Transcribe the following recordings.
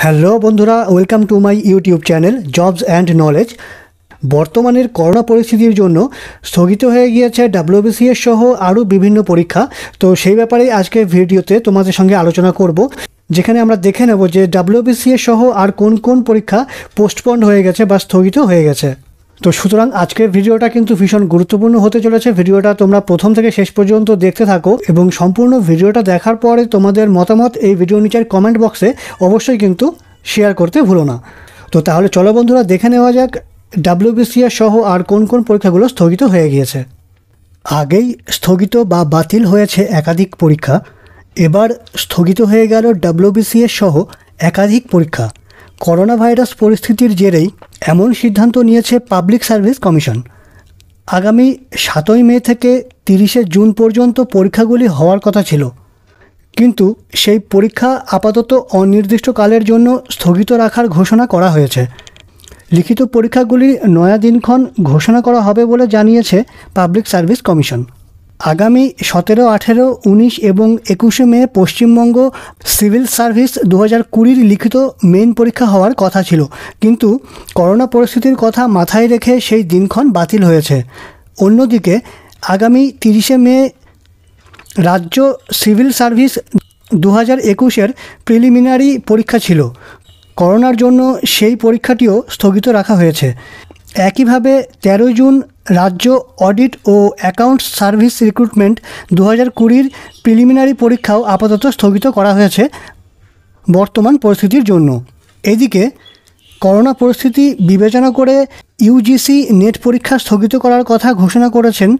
hello বন্ধুরা welcome to my YouTube channel jobs and knowledge বর্তমানের corona পরিস্থিতির জন্য স্থগিত হয়ে গিয়েছে ডাব্লিউবিসিএস সহ আরও বিভিন্ন পরীক্ষা তো সেই ব্যাপারে আজকে ভিডিওতে তোমাদের সঙ্গে আলোচনা করব যেখানে আমরা দেখে নেব যে ডাব্লিউবিসিএস সহ আর কোন কোন পরীক্ষা পোস্টপন্ড হয়ে গেছে বা স্থগিত হয়ে গেছে তো সুতরাং আজকের ভিডিওটা কিন্তু ভীষণ গুরুত্বপূর্ণ হতে চলেছে ভিডিওটা তোমরা প্রথম থেকে শেষ পর্যন্ত দেখতে থাকো এবং সম্পূর্ণ ভিডিওটা দেখার পরে তোমাদের মতামত এই ভিডিও নিচের কমেন্ট বক্সে অবশ্যই কিন্তু শেয়ার করতে ভুলো না তো তাহলে চলো বন্ধুরা দেখে নেওয়া যাক ডাব্লিউবিসিএস সহ আর কোন কোন পরীক্ষাগুলো স্থগিত হয়ে গিয়েছে আগেই স্থগিত বা বাতিল হয়েছে একাধিক পরীক্ষা এবার স্থগিত হয়ে গেল ডাব্লিউবিসিএস সহ একাধিক পরীক্ষা করোনা ভাইরাস পরিস্থিতির জেরেই এমন সিদ্ধান্ত নিয়েছে পাবলিক সার্ভিস কমিশন আগামী সাতই মে থেকে তিরিশে জুন পর্যন্ত পরীক্ষাগুলি হওয়ার কথা ছিল কিন্তু সেই পরীক্ষা আপাতত অনির্দিষ্টকালের জন্য স্থগিত রাখার ঘোষণা করা হয়েছে লিখিত পরীক্ষাগুলি নয়া দিনক্ষণ ঘোষণা করা হবে বলে জানিয়েছে পাবলিক সার্ভিস কমিশন আগামী সতেরো আঠেরো উনিশ এবং একুশে মে পশ্চিমবঙ্গ সিভিল সার্ভিস দু হাজার কুড়ির লিখিত মেন পরীক্ষা হওয়ার কথা ছিল কিন্তু করোনা পরিস্থিতির কথা মাথায় রেখে সেই দিনক্ষণ বাতিল হয়েছে অন্যদিকে আগামী তিরিশে মে রাজ্য সিভিল সার্ভিস দু হাজার একুশের প্রিলিমিনারি পরীক্ষা ছিল করোনার জন্য সেই পরীক্ষাটিও স্থগিত রাখা হয়েছে একইভাবে তেরোই জুন রাজ্য অডিট ও অ্যাকাউন্টস সার্ভিস রিক্রুটমেন্ট দু হাজার কুড়ির প্রিলিমিনারি পরীক্ষাও আপাতত স্থগিত করা হয়েছে বর্তমান পরিস্থিতির জন্য এদিকে করোনা পরিস্থিতি বিবেচনা করে ইউজিসি নেট পরীক্ষা স্থগিত করার কথা ঘোষণা করেছেন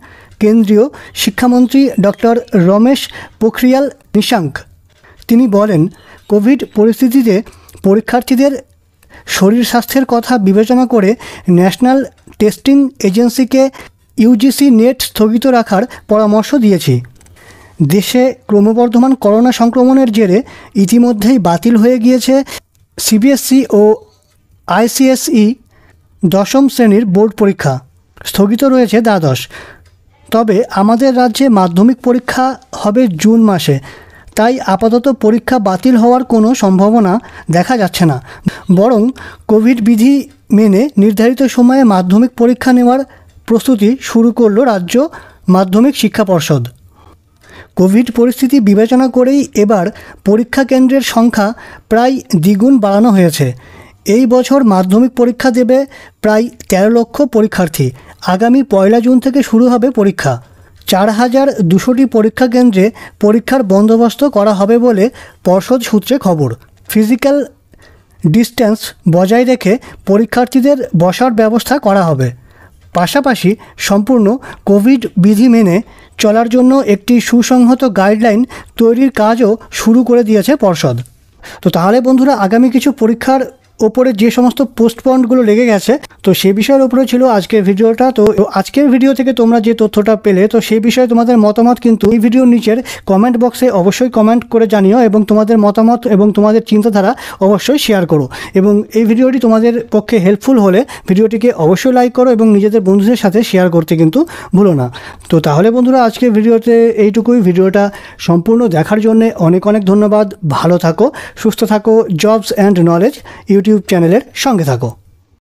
কেন্দ্রীয় শিক্ষামন্ত্রী ডক্টর রমেশ পোখরিয়াল নিশাঙ্ক তিনি বলেন কোভিড পরিস্থিতিতে পরীক্ষার্থীদের শরীর স্বাস্থ্যের কথা বিবেচনা করে ন্যাশনাল টেস্টিং এজেন্সিকে ইউজিসি নেট স্থগিত রাখার পরামর্শ দিয়েছি দেশে ক্রমবর্ধমান করোনা সংক্রমণের জেরে ইতিমধ্যেই বাতিল হয়ে গিয়েছে সিবিএসসি ও আইসিএসই দশম শ্রেণীর বোর্ড পরীক্ষা স্থগিত রয়েছে দ্বাদশ তবে আমাদের রাজ্যে মাধ্যমিক পরীক্ষা হবে জুন মাসে তাই আপাতত পরীক্ষা বাতিল হওয়ার কোনো সম্ভাবনা দেখা যাচ্ছে না বরং কোভিড বিধি মেনে নির্ধারিত সময়ে মাধ্যমিক পরীক্ষা নেওয়ার প্রস্তুতি শুরু করল রাজ্য মাধ্যমিক শিক্ষা পর্ষদ কোভিড পরিস্থিতি বিবেচনা করেই এবার পরীক্ষা কেন্দ্রের সংখ্যা প্রায় দ্বিগুণ বাড়ানো হয়েছে এই বছর মাধ্যমিক পরীক্ষা দেবে প্রায় তেরো লক্ষ পরীক্ষার্থী আগামী পয়লা জুন থেকে শুরু হবে পরীক্ষা চার হাজার দুশোটি পরীক্ষা কেন্দ্রে পরীক্ষার বন্দোবস্ত করা হবে বলে পর্ষদ সূত্রে খবর ফিজিক্যাল ডিস্টেন্স বজায় রেখে পরীক্ষার্থীদের বসার ব্যবস্থা করা হবে পাশাপাশি সম্পূর্ণ কোভিড বিধি মেনে চলার জন্য একটি সুসংহত গাইডলাইন তৈরির কাজও শুরু করে দিয়েছে পর্ষদ তো তাহলে বন্ধুরা আগামী কিছু পরীক্ষার ওপরে যে সমস্ত পোস্টপন্ডগুলো লেগে গেছে তো সে বিষয়ের উপরে ছিল আজকের ভিডিওটা তো আজকের ভিডিও থেকে তোমরা যে তথ্যটা পেলে তো সেই বিষয়ে তোমাদের মতামত কিন্তু এই ভিডিওর নিচের কমেন্ট বক্সে অবশ্যই কমেন্ট করে জানিও এবং তোমাদের মতামত এবং তোমাদের চিন্তাধারা অবশ্যই শেয়ার করো এবং এই ভিডিওটি তোমাদের পক্ষে হেল্পফুল হলে ভিডিওটিকে অবশ্যই লাইক করো এবং নিজেদের বন্ধুদের সাথে শেয়ার করতে কিন্তু ভুলো না তো তাহলে বন্ধুরা আজকের ভিডিওতে এইটুকুই ভিডিওটা সম্পূর্ণ দেখার জন্য অনেক অনেক ধন্যবাদ ভালো থাকো সুস্থ থাকো jobs and knowledge YouTube YouTube চ্যানেলের সঙ্গে থাকো